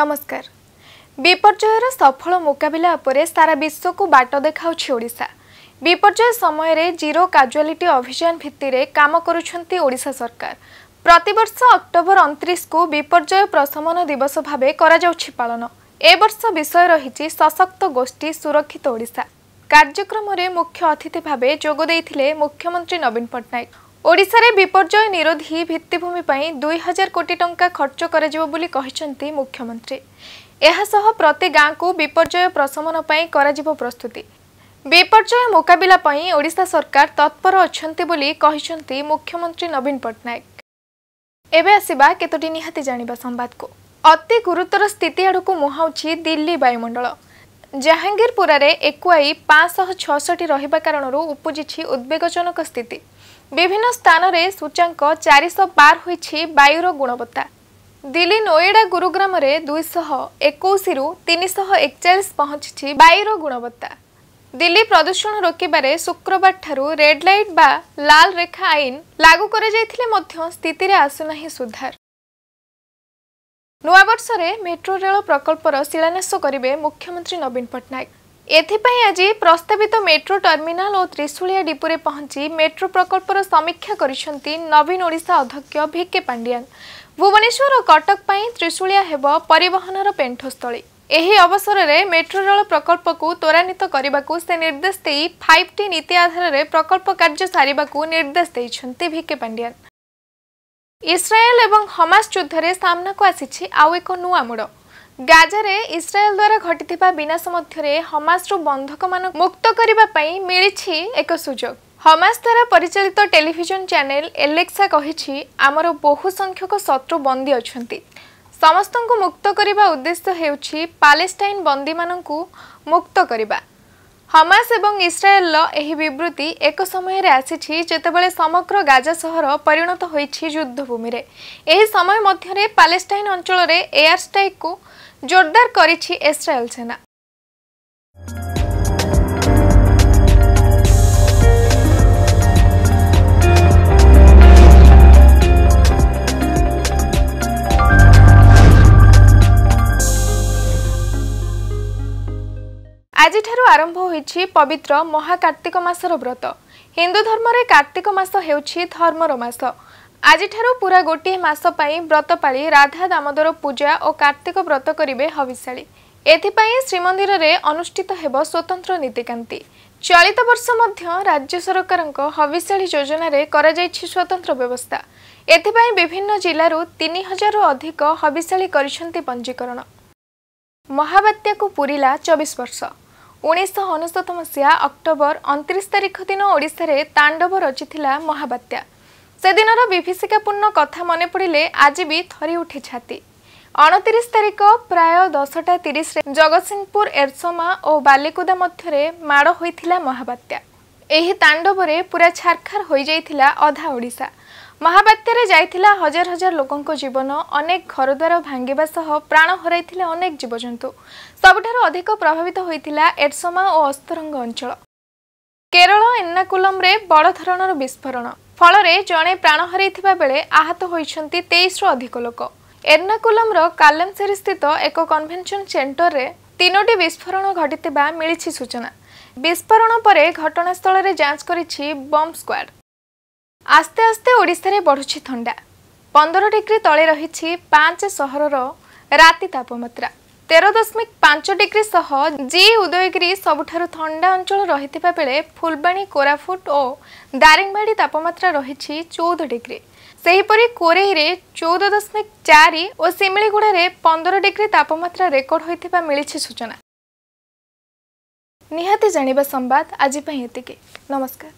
ନମସ୍କାର ବିପର୍ଯ୍ୟୟର ସଫଳ ମୁକାବିଲା ଉପରେ ସାରା ବିଶ୍ୱକୁ ବାଟ ଦେଖାଉଛି ଓଡ଼ିଶା ବିପର୍ଯ୍ୟୟ ସମୟରେ ଜିରୋ କାଜୁଆଲିଟି ଅଭିଯାନ ଭିତ୍ତିରେ କାମ କରୁଛନ୍ତି ଓଡ଼ିଶା ସରକାର ପ୍ରତିବର୍ଷ ଅକ୍ଟୋବର ଅଣତିରିଶକୁ ବିପର୍ଯ୍ୟୟ ପ୍ରଶମନ ଦିବସ ଭାବେ କରାଯାଉଛି ପାଳନ ଏ ବର୍ଷ ବିଷୟ ରହିଛି ସଶକ୍ତ ଗୋଷ୍ଠୀ ସୁରକ୍ଷିତ ଓଡ଼ିଶା କାର୍ଯ୍ୟକ୍ରମରେ ମୁଖ୍ୟ ଅତିଥି ଭାବେ ଯୋଗ ଦେଇଥିଲେ ମୁଖ୍ୟମନ୍ତ୍ରୀ ନବୀନ ପଟ୍ଟନାୟକ ଓଡ଼ିଶାରେ ବିପର୍ଯ୍ୟୟ ନିରୋଧି ଭିତ୍ତିଭୂମି ପାଇଁ ଦୁଇ ହଜାର କୋଟି ଟଙ୍କା ଖର୍ଚ୍ଚ କରାଯିବ ବୋଲି କହିଛନ୍ତି ମୁଖ୍ୟମନ୍ତ୍ରୀ ଏହାସହ ପ୍ରତି ଗାଁକୁ ବିପର୍ଯ୍ୟୟ ପ୍ରଶମନ ପାଇଁ କରାଯିବ ପ୍ରସ୍ତୁତି ବିପର୍ଯ୍ୟୟ ମୁକାବିଲା ପାଇଁ ଓଡ଼ିଶା ସରକାର ତତ୍ପର ଅଛନ୍ତି ବୋଲି କହିଛନ୍ତି ମୁଖ୍ୟମନ୍ତ୍ରୀ ନବୀନ ପଟ୍ଟନାୟକ ଏବେ ଆସିବା କେତୋଟି ନିହାତି ଜାଣିବା ସମ୍ବାଦକୁ ଅତି ଗୁରୁତର ସ୍ଥିତି ଆଡ଼କୁ ମୁହାଉଛି ଦିଲ୍ଲୀ ବାୟୁମଣ୍ଡଳ ଜାହାଙ୍ଗୀରପୁରାରେ ଏକୁଆଇ ପାଞ୍ଚଶହ ଛଅଷଠି ରହିବା କାରଣରୁ ଉପୁଜିଛି ଉଦ୍ବେଗଜନକ ସ୍ଥିତି ବିଭିନ୍ନ ସ୍ଥାନରେ ସୂଚ୍ୟାଙ୍କ ଚାରିଶହ ପାର ହୋଇଛି ବାୟୁର ଗୁଣବତ୍ତା ଦିଲ୍ଲୀ ନୋଏଡ଼ା ଗୁରୁଗ୍ରାମରେ ଦୁଇଶହ ଏକୋଇଶରୁ ତିନିଶହ ଏକଚାଳିଶ ପହଞ୍ଚିଛି ବାୟୁର ଗୁଣବତ୍ତା ଦିଲ୍ଲୀ ପ୍ରଦୂଷଣ ରୋକିବାରେ ଶୁକ୍ରବାରଠାରୁ ରେଡ୍ ଲାଇଟ୍ ବା ଲାଲ ରେଖା ଆଇନ ଲାଗୁ କରାଯାଇଥିଲେ ମଧ୍ୟ ସ୍ଥିତିରେ ଆସୁନାହିଁ ସୁଧାର ନୂଆବର୍ଷରେ ମେଟ୍ରୋ ରେଳ ପ୍ରକଳ୍ପର ଶିଳାନ୍ୟାସ କରିବେ ମୁଖ୍ୟମନ୍ତ୍ରୀ ନବୀନ ପଟ୍ଟନାୟକ ଏଥିପାଇଁ ଆଜି ପ୍ରସ୍ତାବିତ ମେଟ୍ରୋ ଟର୍ମିନାଲ ଓ ତ୍ରିଶୁଳିଆ ଡିପୋରେ ପହଞ୍ଚି ମେଟ୍ରୋ ପ୍ରକଳ୍ପର ସମୀକ୍ଷା କରିଛନ୍ତି ନବୀନ ଓଡ଼ିଶା ଅଧ୍ୟକ୍ଷ ଭିକେ ପାଣ୍ଡିଆନ ଭୁବନେଶ୍ୱର ଓ କଟକ ପାଇଁ ତ୍ରିଶୁଳିଆ ହେବ ପରିବହନର ପେଣ୍ଠସ୍ଥଳୀ ଏହି ଅବସରରେ ମେଟ୍ରୋ ରେଳ ପ୍ରକଳ୍ପକୁ ତ୍ୱରାନ୍ୱିତ କରିବାକୁ ସେ ନିର୍ଦ୍ଦେଶ ଦେଇ ଫାଇଭ୍ ଟି ନୀତି ଆଧାରରେ ପ୍ରକଳ୍ପ କାର୍ଯ୍ୟ ସାରିବାକୁ ନିର୍ଦ୍ଦେଶ ଦେଇଛନ୍ତି ଭିକେ ପାଣ୍ଡିଆନ ଇସ୍ରାଏଲ ଏବଂ ହମାସ ଯୁଦ୍ଧରେ ସାମ୍ନାକୁ ଆସିଛି ଆଉ ଏକ ନୂଆ ମୋଡ଼ ଗାଜାରେ ଇସ୍ରାଏଲ ଦ୍ୱାରା ଘଟିଥିବା ବିନାଶ ମଧ୍ୟରେ ହମାସରୁ ବନ୍ଧକମାନଙ୍କୁ ମୁକ୍ତ କରିବା ପାଇଁ ମିଳିଛି ଏକ ସୁଯୋଗ ହମାସ ଦ୍ୱାରା ପରିଚାଳିତ ଟେଲିଭିଜନ ଚ୍ୟାନେଲ ଏଲେକ୍ସା କହିଛି ଆମର ବହୁ ସଂଖ୍ୟକ ଶତ୍ରୁ ବନ୍ଦୀ ଅଛନ୍ତି ସମସ୍ତଙ୍କୁ ମୁକ୍ତ କରିବା ଉଦ୍ଦେଶ୍ୟ ହେଉଛି ପାଲେଷ୍ଟାଇନ୍ ବନ୍ଦୀମାନଙ୍କୁ ମୁକ୍ତ କରିବା ହମାସ ଏବଂ ଇସ୍ରାଏଲର ଏହି ବିବୃତ୍ତି ଏକ ସମୟରେ ଆସିଛି ଯେତେବେଳେ ସମଗ୍ର ଗାଜା ସହର ପରିଣତ ହୋଇଛି ଯୁଦ୍ଧଭୂମିରେ ଏହି ସମୟ ମଧ୍ୟରେ ପାଲେଷ୍ଟାଇନ୍ ଅଞ୍ଚଳରେ ଏୟାର ଷ୍ଟ୍ରାଇକ୍କୁ ଜୋରଦାର କରିଛି ଇସ୍ରାଏଲ ସେନା ଆଜିଠାରୁ ଆରମ୍ଭ ହୋଇଛି ପବିତ୍ର ମହାକାର୍ତ୍ତିକ ମାସର ବ୍ରତ ହିନ୍ଦୁ ଧର୍ମରେ କାର୍ତ୍ତିକ ମାସ ହେଉଛି ଧର୍ମର ମାସ ଆଜିଠାରୁ ପୁରା ଗୋଟିଏ ମାସ ପାଇଁ ବ୍ରତ ପାଳି ରାଧା ଦାମୋଦର ପୂଜା ଓ କାର୍ତ୍ତିକ ବ୍ରତ କରିବେ ହବିଶାଳୀ ଏଥିପାଇଁ ଶ୍ରୀମନ୍ଦିରରେ ଅନୁଷ୍ଠିତ ହେବ ସ୍ୱତନ୍ତ୍ର ନୀତିକାନ୍ତି ଚଳିତ ବର୍ଷ ମଧ୍ୟ ରାଜ୍ୟ ସରକାରଙ୍କ ହବିଶାଳୀ ଯୋଜନାରେ କରାଯାଇଛି ସ୍ୱତନ୍ତ୍ର ବ୍ୟବସ୍ଥା ଏଥିପାଇଁ ବିଭିନ୍ନ ଜିଲ୍ଲାରୁ ତିନି ହଜାରରୁ ଅଧିକ ହବିଶାଳୀ କରିଛନ୍ତି ପଞ୍ଜୀକରଣ ମହାବାତ୍ୟାକୁ ପୁରିଲା ଚବିଶ ବର୍ଷ ଉଣେଇଶହ ଅନେଶତ ମସିହା ଅକ୍ଟୋବର ଅଣତିରିଶ ତାରିଖ ଦିନ ଓଡ଼ିଶାରେ ତାଣ୍ଡବ ରଚିଥିଲା ମହାବାତ୍ୟା ସେଦିନର ବିଭୀଷିକାପୂର୍ଣ୍ଣ କଥା ମନେ ପଡ଼ିଲେ ଆଜି ବି ଥରି ଉଠେ ଛାତି ଅଣତିରିଶ ତାରିଖ ପ୍ରାୟ ଦଶଟା ତିରିଶରେ ଜଗତସିଂହପୁର ଏରସମା ଓ ବାଲିକୁଦା ମଧ୍ୟରେ ମାଡ଼ ହୋଇଥିଲା ମହାବାତ୍ୟା ଏହି ତାଣ୍ଡବରେ ପୁରା ଛାରଖାର ହୋଇଯାଇଥିଲା ଅଧା ଓଡ଼ିଶା ମହାବାତ୍ୟାରେ ଯାଇଥିଲା ହଜାର ହଜାର ଲୋକଙ୍କ ଜୀବନ ଅନେକ ଘରଦ୍ୱାର ଭାଙ୍ଗିବା ସହ ପ୍ରାଣ ହରାଇଥିଲେ ଅନେକ ଜୀବଜନ୍ତୁ ସବୁଠାରୁ ଅଧିକ ପ୍ରଭାବିତ ହୋଇଥିଲା ଏରସମା ଓ ଅସ୍ତରଙ୍ଗ ଅଞ୍ଚଳ କେରଳ ଏର୍ଣ୍ଣାକୁଲମରେ ବଡ଼ ଧରଣର ବିସ୍ଫୋରଣ ଫଳରେ ଜଣେ ପ୍ରାଣ ହରାଇଥିବା ବେଳେ ଆହତ ହୋଇଛନ୍ତି ତେଇଶରୁ ଅଧିକ ଲୋକ ଏର୍ଣ୍ଣାକୁଲମର କାଲେମସେରୀ ସ୍ଥିତ ଏକ କନଭେନସନ୍ ସେଣ୍ଟରରେ ତିନୋଟି ବିସ୍ଫୋରଣ ଘଟିଥିବା ମିଳିଛି ସୂଚନା ବିସ୍ଫୋରଣ ପରେ ଘଟଣାସ୍ଥଳରେ ଯାଞ୍ଚ କରିଛି ବମ୍ ସ୍କ୍ୱାର୍ଡ ଆସ୍ତେ ଆସ୍ତେ ଓଡ଼ିଶାରେ ବଢ଼ୁଛି ଥଣ୍ଡା ପନ୍ଦର ଡିଗ୍ରୀ ତଳେ ରହିଛି ପାଞ୍ଚ ସହରର ରାତି ତାପମାତ୍ରା তের দশমিক পাঁচ ডিগ্রি সহ জি উদয়গিরি সবুঠার থা অঞ্চল রয়েছে বেড়ে ফুলবাণী কোরাপুট ও দারিংবাড়ি তাপমাত্রা রয়েছে চৌদ ডিগ্রি ସେହିପରି କୋରେଇରେ ଚଉଦ ଦଶମିକ ଚାରି ଓ ଶିମିଳିଗୁଡ଼ାରେ ପନ୍ଦର ଡିଗ୍ରୀ ତାପମାତ୍ରା ରେକର୍ଡ ହୋଇଥିବା ମିଳିଛି ସୂଚନା ନିହାତି ଜାଣିବା ସମ୍ବାଦ ଆଜି ପାଇଁ ଏତିକି ନମସ୍କାର